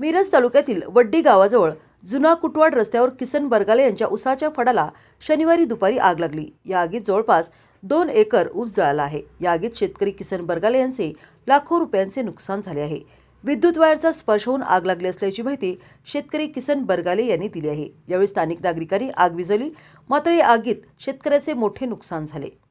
मिरज तालुक्यातील वड्डी गावाजवळ जुना कुटवाड रस्त्यावर किसन बरगाले यांच्या उसाच्या फडाला शनिवारी दुपारी आग लागली या आगीत जवळपास दोन एकर ऊस जळाला आहे या आगीत शेतकरी किसन बरगाले यांचे लाखो रुपयांचे नुकसान झाले आहे विद्युत वायरचा स्पर्श होऊन आग लागली असल्याची माहिती शेतकरी किसन बरगाले यांनी दिली आहे यावेळी स्थानिक नागरिकांनी आग विजवली मात्र या आगीत शेतकऱ्याचे मोठे नुकसान झाले